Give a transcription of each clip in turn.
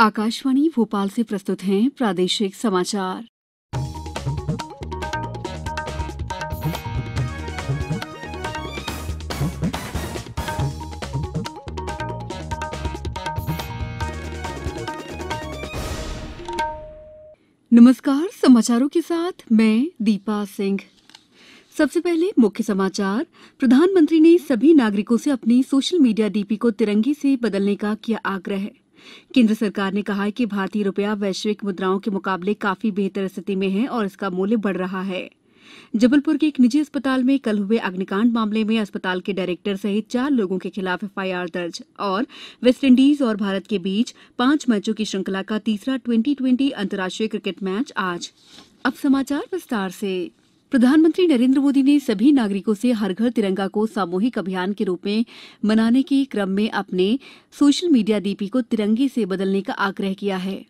आकाशवाणी भोपाल से प्रस्तुत हैं प्रादेशिक समाचार नमस्कार समाचारों के साथ मैं दीपा सिंह सबसे पहले मुख्य समाचार प्रधानमंत्री ने सभी नागरिकों से अपनी सोशल मीडिया डीपी को तिरंगे से बदलने का किया आग्रह केंद्र सरकार ने कहा है कि भारतीय रुपया वैश्विक मुद्राओं के मुकाबले काफी बेहतर स्थिति में है और इसका मूल्य बढ़ रहा है जबलपुर के एक निजी अस्पताल में कल हुए अग्निकांड मामले में अस्पताल के डायरेक्टर सहित चार लोगों के खिलाफ एफआईआर दर्ज और वेस्टइंडीज और भारत के बीच पांच मैचों की श्रृंखला का तीसरा ट्वेंटी ट्वेंटी अंतर्राष्ट्रीय क्रिकेट मैच आज अब समाचार विस्तार से प्रधानमंत्री नरेन्द्र मोदी ने सभी नागरिकों से हर घर तिरंगा को सामूहिक अभियान के रूप में मनाने के क्रम में अपने सोशल मीडिया डीपी को तिरंगे से बदलने का आग्रह किया है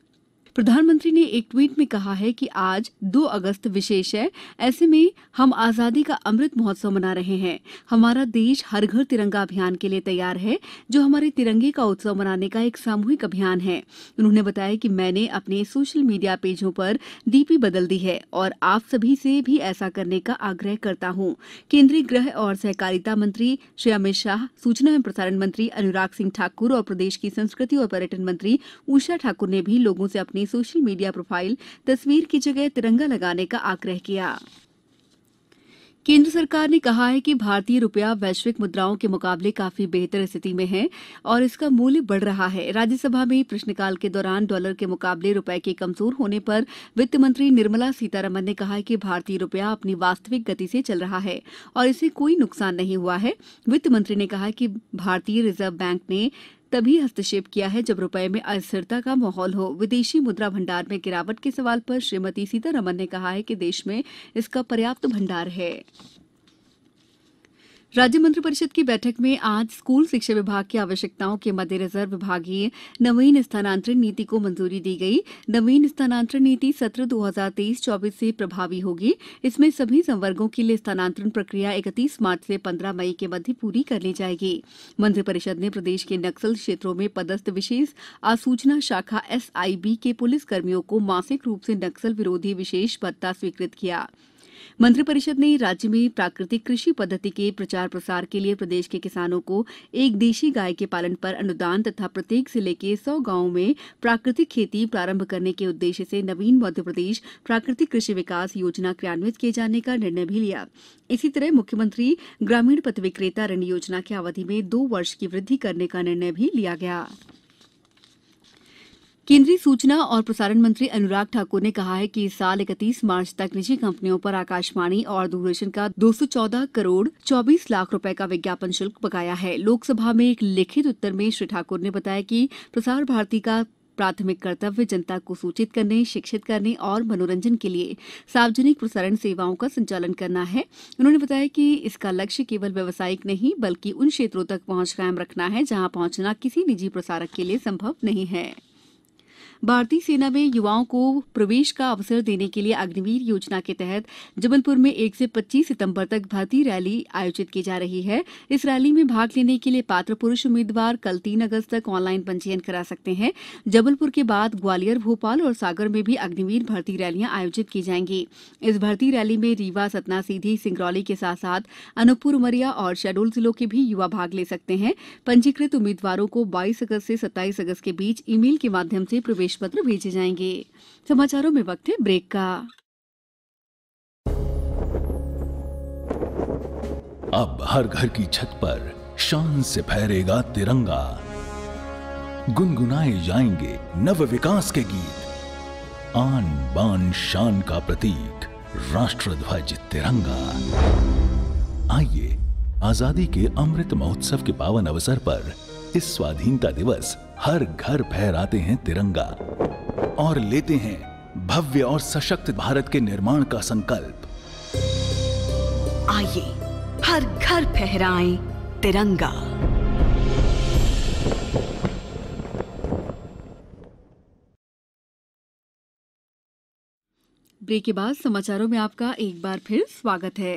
प्रधानमंत्री ने एक ट्वीट में कहा है कि आज दो अगस्त विशेष है ऐसे में हम आजादी का अमृत महोत्सव मना रहे हैं हमारा देश हर घर तिरंगा अभियान के लिए तैयार है जो हमारे तिरंगे का उत्सव मनाने का एक सामूहिक अभियान है उन्होंने बताया कि मैंने अपने सोशल मीडिया पेजों पर डीपी बदल दी है और आप सभी से भी ऐसा करने का आग्रह करता हूँ केंद्रीय गृह और सहकारिता मंत्री श्री अमित शाह सूचना एवं प्रसारण मंत्री अनुराग सिंह ठाकुर और प्रदेश की संस्कृति और पर्यटन मंत्री उषा ठाकुर ने भी लोगों से अपनी सोशल मीडिया प्रोफाइल तस्वीर की जगह तिरंगा लगाने का आग्रह किया केंद्र सरकार ने कहा है कि भारतीय रुपया वैश्विक मुद्राओं के मुकाबले काफी बेहतर स्थिति में है और इसका मूल्य बढ़ रहा है राज्यसभा में प्रश्नकाल के दौरान डॉलर के मुकाबले रुपए के कमजोर होने पर वित्त मंत्री निर्मला सीतारमन ने कहा कि भारतीय रुपया अपनी वास्तविक गति से चल रहा है और इसे कोई नुकसान नहीं हुआ है वित्त मंत्री ने कहा कि भारतीय रिजर्व बैंक ने तभी हस्तक्षेप किया है जब रुपये में अस्थिरता का माहौल हो विदेशी मुद्रा भंडार में गिरावट के सवाल पर श्रीमती सीतारमन ने कहा कि देश में इसका पर्याप्त भंडार है राज्य मंत्रिपरिषद की बैठक में आज स्कूल शिक्षा विभाग की आवश्यकताओं के मद्देनजर विभागीय नवीन स्थानांतरण नीति को मंजूरी दी गई नवीन स्थानांतरण नीति सत्र 2023-24 से प्रभावी होगी इसमें सभी संवर्गों के लिए स्थानांतरण प्रक्रिया 31 मार्च से 15 मई के मध्य पूरी कर ली जाएगी मंत्रिपरिषद ने प्रदेश के नक्सल क्षेत्रों में पदस्थ विशेष आसूचना शाखा एसआईबी के पुलिस कर्मियों को मासिक रूप से नक्सल विरोधी विशेष भत्ता स्वीकृत किया मंत्रिपरिषद ने राज्य में प्राकृतिक कृषि पद्धति के प्रचार प्रसार के लिए प्रदेश के किसानों को एक देशी गाय के पालन पर अनुदान तथा प्रत्येक जिले के सौ गांवों में प्राकृतिक खेती प्रारंभ करने के उद्देश्य से नवीन मध्यप्रदेश प्राकृतिक कृषि विकास योजना क्रियान्वित किए जाने का निर्णय भी लिया इसी तरह मुख्यमंत्री ग्रामीण पथ विक्रेता ऋण योजना की अवधि में दो वर्ष की वृद्धि करने का निर्णय भी लिया गया केन्द्रीय सूचना और प्रसारण मंत्री अनुराग ठाकुर ने कहा है कि इस साल इकतीस मार्च तक निजी कंपनियों पर आकाशवाणी और दूरदर्शन का दो सौ चौदह करोड़ चौबीस लाख रुपए का विज्ञापन शुल्क बकाया है लोकसभा में एक लिखित उत्तर में श्री ठाकुर ने बताया कि प्रसार भारती का प्राथमिक कर्तव्य जनता को सूचित करने शिक्षित करने और मनोरंजन के लिए सार्वजनिक प्रसारण सेवाओं का संचालन करना है उन्होंने बताया कि इसका लक्ष्य केवल व्यावसायिक नहीं बल्कि उन क्षेत्रों तक पहुंच कायम रखना है जहां पहुंचना किसी निजी प्रसारक के लिए संभव नहीं है भारतीय सेना में युवाओं को प्रवेश का अवसर देने के लिए अग्निवीर योजना के तहत जबलपुर में एक से पच्चीस सितंबर तक भर्ती रैली आयोजित की जा रही है इस रैली में भाग लेने के लिए पात्र पुरुष उम्मीदवार कल तीन अगस्त तक ऑनलाइन पंजीयन करा सकते हैं जबलपुर के बाद ग्वालियर भोपाल और सागर में भी अग्निवीर भर्ती रैलियां आयोजित की जाएंगी इस भर्ती रैली में रीवा सतना सीधी सिंगरौली के साथ साथ अनूपपुर उमरिया और शहडोल जिलों के भी युवा भाग ले सकते हैं पंजीकृत उम्मीदवारों को बाईस अगस्त से सत्ताईस अगस्त के बीच ईमेल के माध्यम से प्रवेश प्रवेश पत्र भेजे जाएंगे समाचारों में वक्त है ब्रेक का अब हर घर की छत पर शान से फहरेगा तिरंगा गुनगुनाए जाएंगे नव विकास के गीत आन बान शान का प्रतीक राष्ट्र ध्वज तिरंगा आइए आजादी के अमृत महोत्सव के पावन अवसर पर इस स्वाधीनता दिवस हर घर फहराते हैं तिरंगा और लेते हैं भव्य और सशक्त भारत के निर्माण का संकल्प आइए हर घर फहराएं तिरंगा ब्रेक के बाद समाचारों में आपका एक बार फिर स्वागत है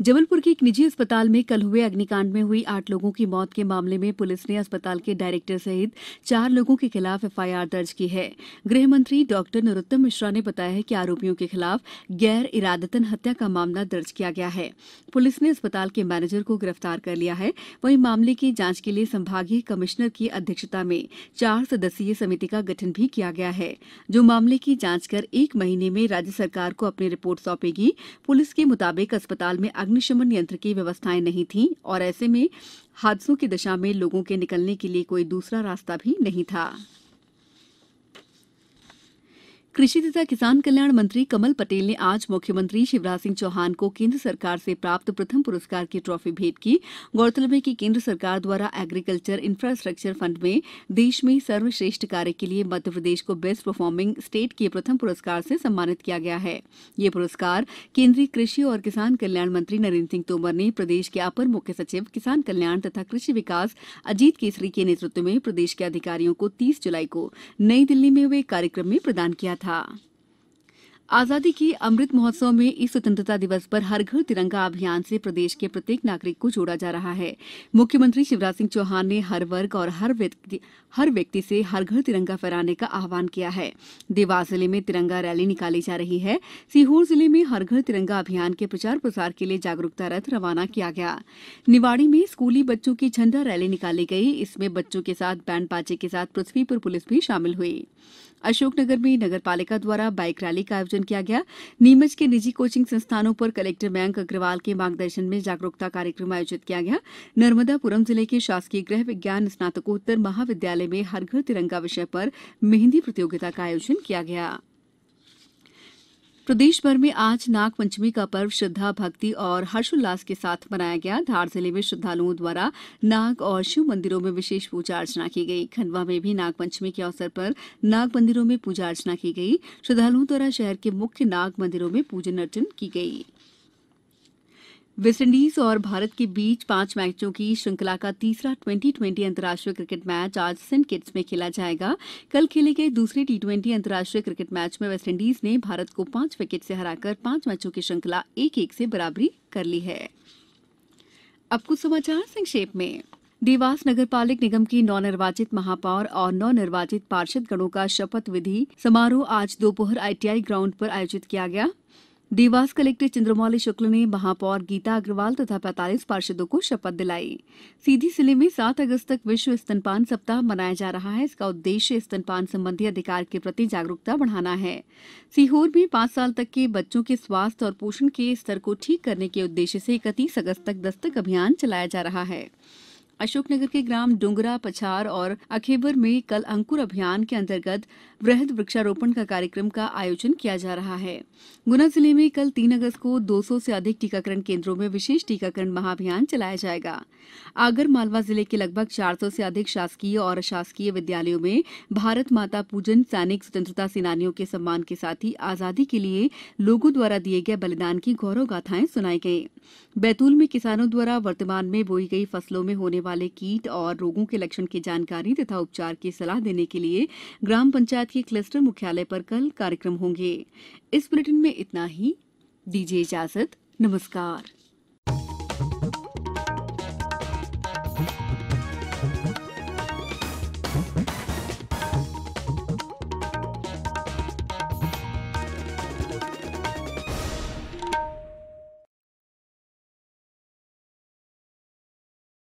जबलपुर के एक निजी अस्पताल में कल हुए अग्निकांड में हुई आठ लोगों की मौत के मामले में पुलिस ने अस्पताल के डायरेक्टर सहित चार लोगों के खिलाफ एफआईआर दर्ज की है गृह मंत्री डॉ नरोत्तम मिश्रा ने बताया कि आरोपियों के खिलाफ गैर इरादतन हत्या का मामला दर्ज किया गया है पुलिस ने अस्पताल के मैनेजर को गिरफ्तार कर लिया है वहीं मामले की जांच के लिए संभागीय कमिश्नर की अध्यक्षता में चार सदस्यीय समिति का गठन भी किया गया है जो मामले की जांच कर एक महीने में राज्य सरकार को अपनी रिपोर्ट सौंपेगी पुलिस के मुताबिक अस्पताल में में अग्निशमन यंत्र की व्यवस्थाएं नहीं थी और ऐसे में हादसों की दशा में लोगों के निकलने के लिए कोई दूसरा रास्ता भी नहीं था कृषि तथा किसान कल्याण मंत्री कमल पटेल ने आज मुख्यमंत्री शिवराज सिंह चौहान को केंद्र सरकार से प्राप्त प्रथम पुरस्कार की ट्रॉफी भेंट की गौरतलब है कि केंद्र सरकार द्वारा एग्रीकल्चर इंफ्रास्ट्रक्चर फंड में देश में सर्वश्रेष्ठ कार्य के लिए मध्यप्रदेश को बेस्ट परफॉर्मिंग स्टेट के प्रथम पुरस्कार से सम्मानित किया गया है ये पुरस्कार केंद्रीय कृषि और किसान कल्याण मंत्री नरेन्द्र सिंह तोमर ने प्रदेश के अपर मुख्य सचिव किसान कल्याण तथा कृषि विकास अजीत केसरी के नेतृत्व में प्रदेश के अधिकारियों को तीस जुलाई को नई दिल्ली में हुए कार्यक्रम में प्रदान किया था था आजादी के अमृत महोत्सव में इस स्वतंत्रता दिवस पर हर घर तिरंगा अभियान से प्रदेश के प्रत्येक नागरिक को जोड़ा जा रहा है मुख्यमंत्री शिवराज सिंह चौहान ने हर वर्ग और हर व्यक्ति हर व्यक्ति से हर घर तिरंगा फहराने का आह्वान किया है देवास जिले में तिरंगा रैली निकाली जा रही है सीहोर जिले में हर घर तिरंगा अभियान के प्रचार प्रसार के लिए जागरूकता रथ रवाना किया गया निवाड़ी में स्कूली बच्चों की झंडा रैली निकाली गई इसमें बच्चों के साथ बैंड बाजे के साथ पृथ्वी पर पुलिस भी शामिल हुई अशोकनगर में नगर पालिका द्वारा बाइक रैली का आयोजन आयोजन किया गया नीमच के निजी कोचिंग संस्थानों पर कलेक्टर मयंक अग्रवाल के मार्गदर्शन में जागरूकता कार्यक्रम आयोजित किया गया नर्मदापुरम जिले के शासकीय गृह विज्ञान स्नातकोत्तर महाविद्यालय में हर घर तिरंगा विषय पर मेहंदी प्रतियोगिता का आयोजन किया गया प्रदेश भर में आज नाग पंचमी का पर्व श्रद्धा भक्ति और हर्षोल्लास के साथ मनाया गया धार जिले में श्रद्धालुओं द्वारा नाग और शिव मंदिरों में विशेष पूजा अर्चना की गई खंडवा में भी नाग पंचमी के अवसर पर नाग मंदिरों में पूजा अर्चना की गई श्रद्वालुओं द्वारा शहर के मुख्य नाग मंदिरों में पूजन अर्चन की गयी वेस्टइंडीज और भारत के बीच पांच मैचों की श्रृंखला का तीसरा ट्वेंटी ट्वेंटी अंतर्राष्ट्रीय क्रिकेट मैच आज सेंट किट्स में खेला जाएगा कल खेले गए दूसरे टी ट्वेंटी अंतर्राष्ट्रीय क्रिकेट मैच में वेस्टइंडीज ने भारत को पांच विकेट से हराकर पांच मैचों की श्रृंखला एक एक से बराबरी कर ली है अब कुछ समाचार संक्षेप में देवास नगर पालिक निगम की नवनिर्वाचित महापौर और पार्षद पार्षदगणों का शपथ विधि समारोह आज दोपहर आईटीआई ग्राउंड पर आयोजित किया गया देवास कलेक्टर चंद्रमौली शुक्ल ने महापौर गीता अग्रवाल तथा पैतालीस पार्षदों को शपथ दिलाई सीधी जिले में सात अगस्त तक विश्व स्तनपान सप्ताह मनाया जा रहा है इसका उद्देश्य स्तनपान संबंधी अधिकार के प्रति जागरूकता बढ़ाना है सीहोर में पांच साल तक के बच्चों के स्वास्थ्य और पोषण के स्तर को ठीक करने के उद्देश्य से इकतीस अगस्त तक दस्तक अभियान चलाया जा रहा है अशोकनगर के ग्राम डोंगरा पछार और अखेबर में कल अंकुर अभियान के अंतर्गत वृहद वृक्षारोपण का कार्यक्रम का आयोजन किया जा रहा है गुना जिले में कल तीन अगस्त को 200 से अधिक टीकाकरण केंद्रों में विशेष टीकाकरण महाअभियान चलाया जाएगा आगर मालवा जिले के लगभग 400 से अधिक शासकीय और अशासकीय विद्यालयों में भारत माता पूजन सैनिक स्वतंत्रता सेनानियों के सम्मान के साथ ही आजादी के लिए लोगों द्वारा दिए गए बलिदान की गौरव गाथाएं सुनाई गई बैतूल में किसानों द्वारा वर्तमान में बोई गई फसलों में होने वाले कीट और रोगों के लक्षण की जानकारी तथा उपचार की सलाह देने के लिए ग्राम पंचायत के क्लस्टर मुख्यालय पर कल कार्यक्रम होंगे इस बुलेटिन में इतना ही दीजिए इजाजत नमस्कार